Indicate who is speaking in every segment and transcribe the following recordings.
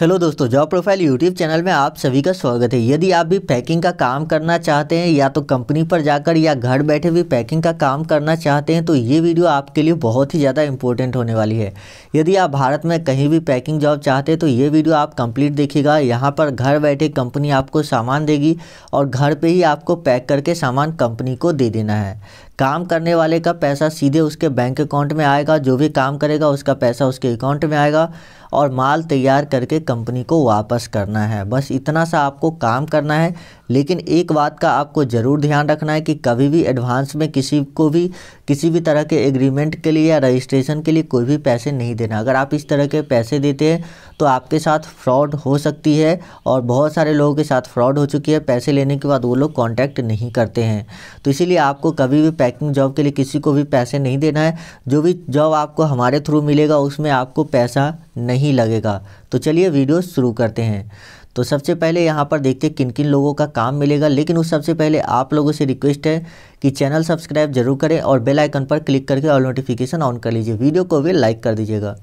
Speaker 1: hello दोस्तों job profile YouTube channel में आप सभी का स्वागत है यदि आप भी पैकिंग का काम करना चाहते हैं या तो कंपनी पर जाकर या घर बैठे भी पैकिंग का काम करना चाहते हैं तो ये वीडियो आपके लिए बहुत ही ज़्यादा इंपॉर्टेंट होने वाली है यदि आप भारत में कहीं भी पैकिंग जॉब चाहते हैं तो ये वीडियो आप कंप्लीट देखिएगा यहाँ पर घर बैठे कंपनी आपको सामान देगी और घर पर ही आपको पैक करके सामान कंपनी को दे देना है काम करने वाले का पैसा सीधे उसके बैंक अकाउंट में आएगा जो भी काम करेगा उसका पैसा उसके अकाउंट में आएगा और माल तैयार करके कंपनी को वापस करना है बस इतना सा आपको काम करना है लेकिन एक बात का आपको ज़रूर ध्यान रखना है कि कभी भी एडवांस में किसी को भी किसी भी तरह के एग्रीमेंट के लिए या रजिस्ट्रेशन के लिए कोई भी पैसे नहीं देना अगर आप इस तरह के पैसे देते हैं तो आपके साथ फ्रॉड हो सकती है और बहुत सारे लोगों के साथ फ्रॉड हो चुकी है पैसे लेने के बाद वो लोग कॉन्टैक्ट नहीं करते हैं तो इसीलिए आपको कभी भी पैकिंग जॉब के लिए किसी को भी पैसे नहीं देना है जो भी जॉब आपको हमारे थ्रू मिलेगा उसमें आपको पैसा नहीं लगेगा तो चलिए वीडियो शुरू करते हैं तो सबसे पहले यहाँ पर देखते हैं किन किन लोगों का काम मिलेगा लेकिन उस सबसे पहले आप लोगों से रिक्वेस्ट है कि चैनल सब्सक्राइब जरूर करें और बेल आइकन पर क्लिक करके ऑल नोटिफिकेशन ऑन कर लीजिए वीडियो को भी लाइक कर दीजिएगा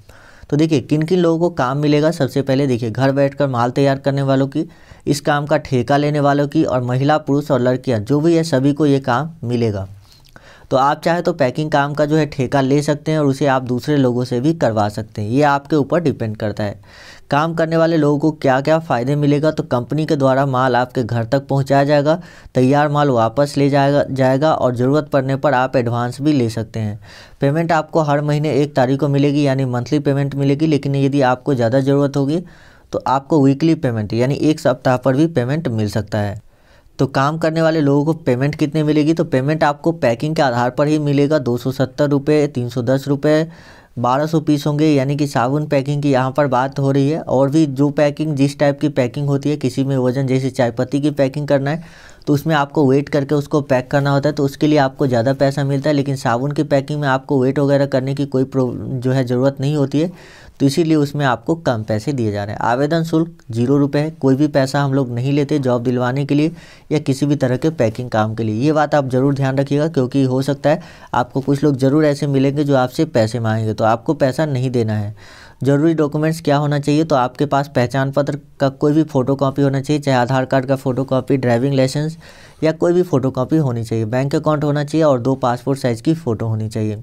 Speaker 1: तो देखिए किन किन लोगों को काम मिलेगा सबसे पहले देखिए घर बैठकर माल तैयार करने वालों की इस काम का ठेका लेने वालों की और महिला पुरुष और लड़कियाँ जो भी है सभी को ये काम मिलेगा तो आप चाहे तो पैकिंग काम का जो है ठेका ले सकते हैं और उसे आप दूसरे लोगों से भी करवा सकते हैं ये आपके ऊपर डिपेंड करता है काम करने वाले लोगों को क्या क्या फ़ायदे मिलेगा तो कंपनी के द्वारा माल आपके घर तक पहुंचाया जाएगा तैयार माल वापस ले जाएगा जाएगा और ज़रूरत पड़ने पर आप एडवांस भी ले सकते हैं पेमेंट आपको हर महीने एक तारीख को मिलेगी यानी मंथली पेमेंट मिलेगी लेकिन यदि आपको ज़्यादा ज़रूरत होगी तो आपको वीकली पेमेंट यानी एक सप्ताह पर भी पेमेंट मिल सकता है तो काम करने वाले लोगों को पेमेंट कितनी मिलेगी तो पेमेंट आपको पैकिंग के आधार पर ही मिलेगा दो सौ सत्तर रुपये तीन सौ दस रुपये बारह सौ पीस होंगे यानी कि साबुन पैकिंग की यहाँ पर बात हो रही है और भी जो पैकिंग जिस टाइप की पैकिंग होती है किसी में वजन जैसे चाय पत्ती की पैकिंग करना है तो उसमें आपको वेट करके उसको पैक करना होता है तो उसके लिए आपको ज़्यादा पैसा मिलता है लेकिन साबुन की पैकिंग में आपको वेट वगैरह करने की कोई जो है ज़रूरत नहीं होती है तो इसीलिए उसमें आपको कम पैसे दिए जा रहे हैं आवेदन शुल्क जीरो रुपये है कोई भी पैसा हम लोग नहीं लेते जॉब दिलवाने के लिए या किसी भी तरह के पैकिंग काम के लिए ये बात आप ज़रूर ध्यान रखिएगा क्योंकि हो सकता है आपको कुछ लोग ज़रूर ऐसे मिलेंगे जो आपसे पैसे मांगेंगे तो आपको पैसा नहीं देना है ज़रूरी डॉक्यूमेंट्स क्या होना चाहिए तो आपके पास पहचान पत्र का कोई भी फोटो कॉपी होना चाहिए चाहे आधार कार्ड का फोटो कॉपी ड्राइविंग लाइसेंस या कोई भी फोटो कॉपी होनी चाहिए बैंक अकाउंट होना चाहिए और दो पासपोर्ट साइज़ की फ़ोटो होनी चाहिए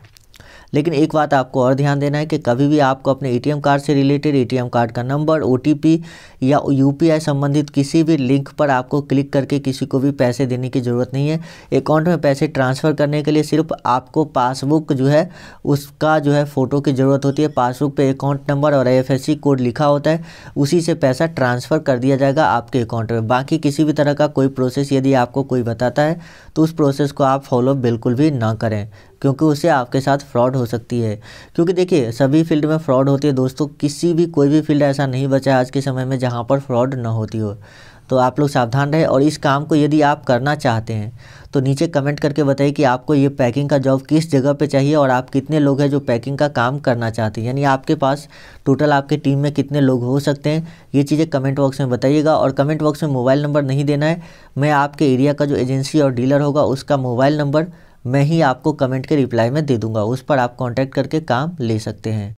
Speaker 1: लेकिन एक बात आपको और ध्यान देना है कि कभी भी आपको अपने एटीएम कार्ड से रिलेटेड एटीएम कार्ड का नंबर ओटीपी या यूपीआई संबंधित किसी भी लिंक पर आपको क्लिक करके किसी को भी पैसे देने की ज़रूरत नहीं है अकाउंट में पैसे ट्रांसफ़र करने के लिए सिर्फ आपको पासबुक जो है उसका जो है फ़ोटो की ज़रूरत होती है पासबुक पर अकाउंट नंबर और आईएफएससी कोड लिखा होता है उसी से पैसा ट्रांसफ़र कर दिया जाएगा आपके अकाउंट में बाकी किसी भी तरह का कोई प्रोसेस यदि आपको कोई बताता है तो उस प्रोसेस को आप फॉलो बिल्कुल भी ना करें क्योंकि उससे आपके साथ फ्रॉड हो सकती है क्योंकि देखिए सभी फील्ड में फ्रॉड होती है दोस्तों किसी भी कोई भी फील्ड ऐसा नहीं बचा आज के समय में जहाँ पर फ्रॉड ना होती हो तो आप लोग सावधान रहें और इस काम को यदि आप करना चाहते हैं तो नीचे कमेंट करके बताइए कि आपको ये पैकिंग का जॉब किस जगह पे चाहिए और आप कितने लोग हैं जो पैकिंग का काम करना चाहते हैं यानी आपके पास टोटल आपके टीम में कितने लोग हो सकते हैं ये चीज़ें कमेंट बॉक्स में बताइएगा और कमेंट बॉक्स में मोबाइल नंबर नहीं देना है मैं आपके एरिया का जो एजेंसी और डीलर होगा उसका मोबाइल नंबर मैं ही आपको कमेंट के रिप्लाई में दे दूंगा उस पर आप कांटेक्ट करके काम ले सकते हैं